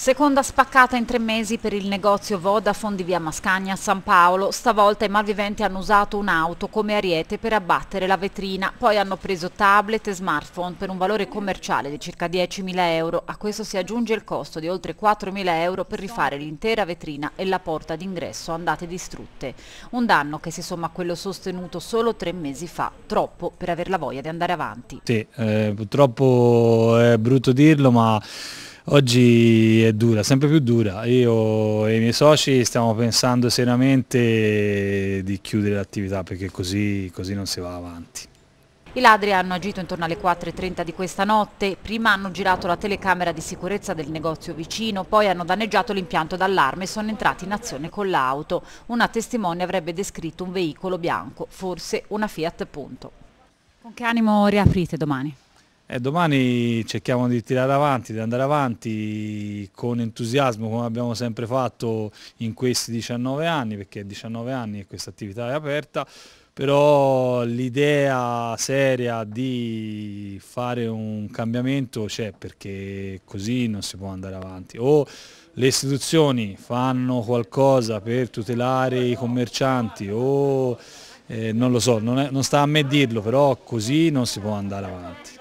Seconda spaccata in tre mesi per il negozio Vodafone di via Mascagna a San Paolo. Stavolta i malviventi hanno usato un'auto come ariete per abbattere la vetrina. Poi hanno preso tablet e smartphone per un valore commerciale di circa 10.000 euro. A questo si aggiunge il costo di oltre 4.000 euro per rifare l'intera vetrina e la porta d'ingresso andate distrutte. Un danno che si somma a quello sostenuto solo tre mesi fa. Troppo per aver la voglia di andare avanti. Sì, eh, purtroppo è brutto dirlo ma Oggi è dura, sempre più dura. Io e i miei soci stiamo pensando seriamente di chiudere l'attività perché così, così non si va avanti. I ladri hanno agito intorno alle 4.30 di questa notte, prima hanno girato la telecamera di sicurezza del negozio vicino, poi hanno danneggiato l'impianto d'allarme e sono entrati in azione con l'auto. Una testimone avrebbe descritto un veicolo bianco, forse una Fiat Punto. Con che animo riaprite domani? E eh, domani cerchiamo di tirare avanti, di andare avanti con entusiasmo come abbiamo sempre fatto in questi 19 anni, perché 19 anni e questa attività è aperta, però l'idea seria di fare un cambiamento c'è perché così non si può andare avanti. O le istituzioni fanno qualcosa per tutelare i commercianti o eh, non lo so, non, è, non sta a me dirlo, però così non si può andare avanti.